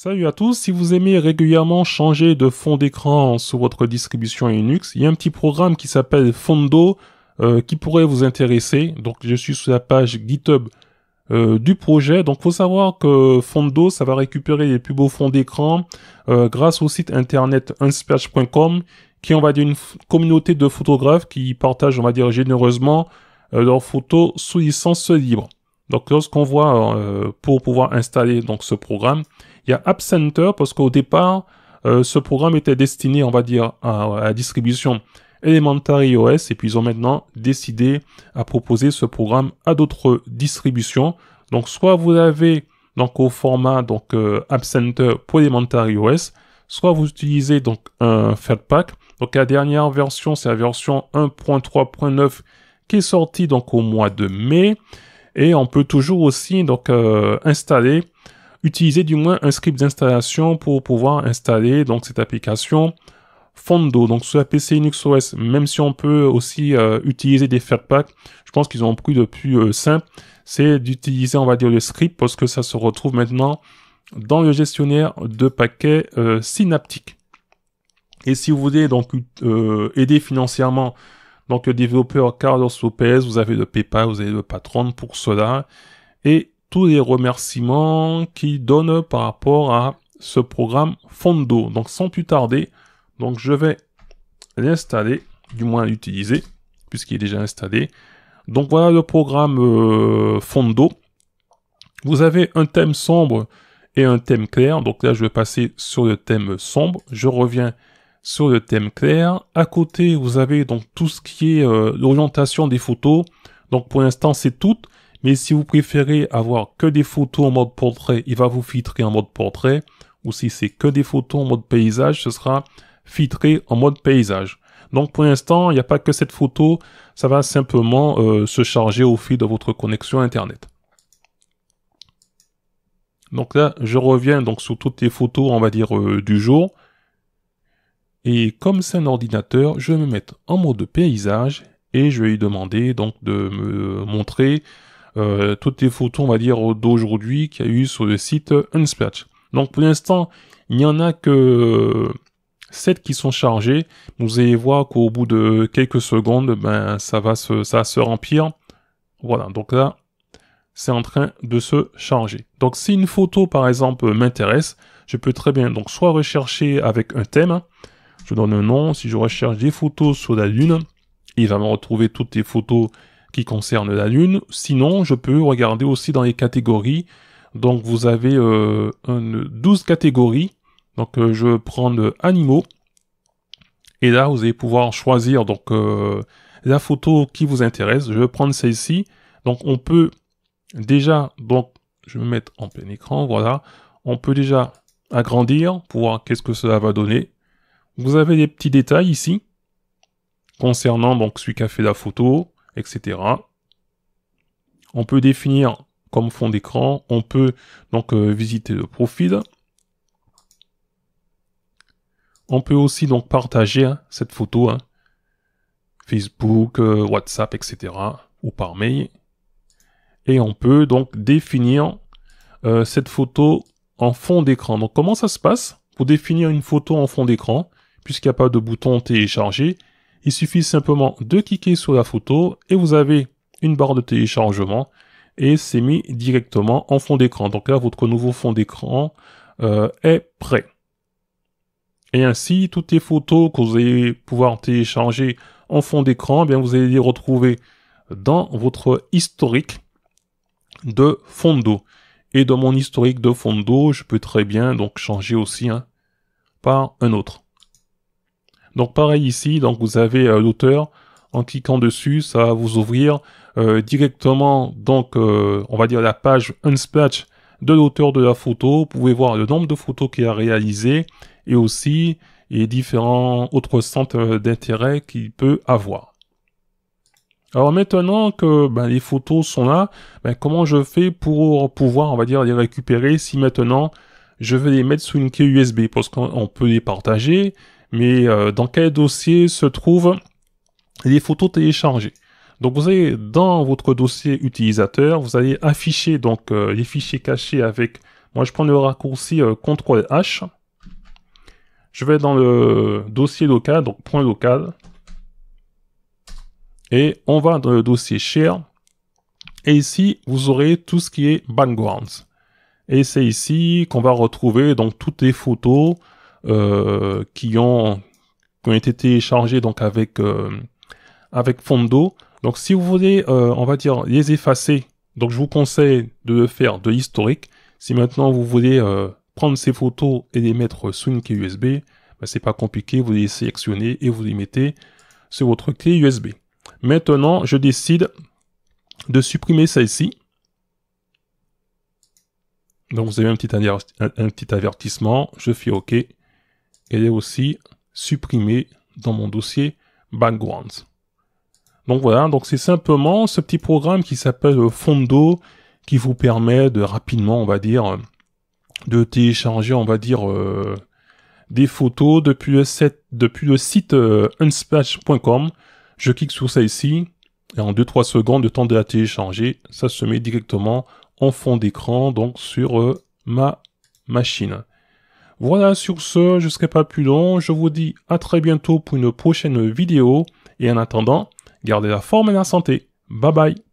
Salut à tous, si vous aimez régulièrement changer de fond d'écran sur votre distribution Linux, il y a un petit programme qui s'appelle Fondo euh, qui pourrait vous intéresser. Donc je suis sur la page GitHub euh, du projet. Donc faut savoir que Fondo, ça va récupérer les plus beaux fonds d'écran euh, grâce au site internet unsplash.com qui est, on va dire, une communauté de photographes qui partagent, on va dire, généreusement leurs photos sous licence libre. Donc lorsqu'on voit, pour pouvoir installer donc ce programme, il y a App Center parce qu'au départ, euh, ce programme était destiné, on va dire, à, la distribution Elementary OS et puis ils ont maintenant décidé à proposer ce programme à d'autres distributions. Donc soit vous avez donc au format donc euh, App Center pour Elementary OS, soit vous utilisez donc un pack. Donc la dernière version, c'est la version 1.3.9 qui est sortie donc au mois de mai et on peut toujours aussi donc euh, installer utiliser du moins un script d'installation pour pouvoir installer donc cette application Fondo. Donc sur la PC Linux OS, même si on peut aussi euh, utiliser des fairpacks, je pense qu'ils ont pris de plus euh, simple, c'est d'utiliser on va dire le script parce que ça se retrouve maintenant dans le gestionnaire de paquets euh, Et si vous voulez donc euh, aider financièrement donc le développeur Carlos Lopez, vous avez le PayPal, vous avez le Patron pour cela. Et tous les remerciements qu'il donne par rapport à ce programme Fondo. Donc sans plus tarder, donc je vais l'installer, du moins l'utiliser, puisqu'il est déjà installé. Donc voilà le programme euh, Fondo. Vous avez un thème sombre et un thème clair. Donc là, je vais passer sur le thème sombre. Je reviens sur le thème clair. À côté, vous avez donc tout ce qui est euh, l'orientation des photos. Donc pour l'instant, c'est tout. Mais si vous préférez avoir que des photos en mode portrait, il va vous filtrer en mode portrait. Ou si c'est que des photos en mode paysage, ce sera filtré en mode paysage. Donc pour l'instant, il n'y a pas que cette photo, ça va simplement euh, se charger au fil de votre connexion Internet. Donc là, je reviens donc sur toutes les photos, on va dire, euh, du jour. Et comme c'est un ordinateur, je vais me mettre en mode paysage et je vais lui demander donc de me montrer euh, toutes les photos, on va dire, d'aujourd'hui qu'il y a eu sur le site Unsplash. Donc pour l'instant, il n'y en a que 7 qui sont chargées. Vous allez voir qu'au bout de quelques secondes, ben, ça va se, ça se remplir. Voilà, donc là, c'est en train de se charger. Donc si une photo, par exemple, m'intéresse, je peux très bien donc soit rechercher avec un thème, je donne un nom, si je recherche des photos sur la Lune, il va me retrouver toutes les photos qui concerne la Lune. Sinon, je peux regarder aussi dans les catégories. Donc vous avez 12 euh, catégories. Donc euh, je prends animaux. Et là, vous allez pouvoir choisir donc euh, la photo qui vous intéresse. Je vais prendre celle-ci. Donc on peut déjà, donc je vais me mettre en plein écran, voilà. On peut déjà agrandir pour voir qu'est-ce que cela va donner. Vous avez des petits détails ici concernant donc celui qui a fait la photo, etc. On peut définir comme fond d'écran, on peut donc euh, visiter le profil. On peut aussi donc partager hein, cette photo, hein. Facebook, euh, WhatsApp, etc. ou par mail. Et on peut donc définir euh, cette photo en fond d'écran. Donc comment ça se passe Pour définir une photo en fond d'écran, puisqu'il n'y a pas de bouton télécharger, il suffit simplement de cliquer sur la photo et vous avez une barre de téléchargement et c'est mis directement en fond d'écran. Donc là, votre nouveau fond d'écran euh, est prêt. Et ainsi, toutes les photos que vous allez pouvoir télécharger en fond d'écran, eh bien vous allez les retrouver dans votre historique de fond d'eau. Et dans mon historique de fond d'eau, je peux très bien donc changer aussi hein, par un autre. Donc pareil ici, donc vous avez euh, l'auteur. En cliquant dessus, ça va vous ouvrir euh, directement donc euh, on va dire la page Unsplash de l'auteur de la photo. Vous pouvez voir le nombre de photos qu'il a réalisées et aussi les différents autres centres d'intérêt qu'il peut avoir. Alors maintenant que ben, les photos sont là, ben, comment je fais pour pouvoir on va dire les récupérer si maintenant je veux les mettre sous une clé USB parce qu'on peut les partager mais euh, dans quel dossier se trouvent les photos téléchargées. Donc vous allez dans votre dossier utilisateur, vous allez afficher donc euh, les fichiers cachés avec. Moi je prends le raccourci euh, CTRL H. Je vais dans le dossier local, donc point local. Et on va dans le dossier share. Et ici, vous aurez tout ce qui est backgrounds. Et c'est ici qu'on va retrouver donc toutes les photos, euh, qui ont ont été téléchargés donc avec euh, avec Fondo. Donc si vous voulez, euh, on va dire les effacer. Donc je vous conseille de le faire de l'historique. Si maintenant vous voulez euh, prendre ces photos et les mettre sous une clé USB, bah, c'est pas compliqué. Vous les sélectionnez et vous les mettez sur votre clé USB. Maintenant, je décide de supprimer celle-ci. Donc vous avez un petit, un petit avertissement, je fais OK elle est aussi supprimée dans mon dossier backgrounds. Donc voilà, donc c'est simplement ce petit programme qui s'appelle Fondo qui vous permet de rapidement, on va dire, de télécharger, on va dire, euh, des photos depuis le, depuis le site euh, unsplash.com. Je clique sur ça ici et en 2-3 secondes, le temps de la télécharger, ça se met directement en fond d'écran, donc sur euh, ma machine. Voilà, sur ce, je serai pas plus long. Je vous dis à très bientôt pour une prochaine vidéo. Et en attendant, gardez la forme et la santé. Bye bye.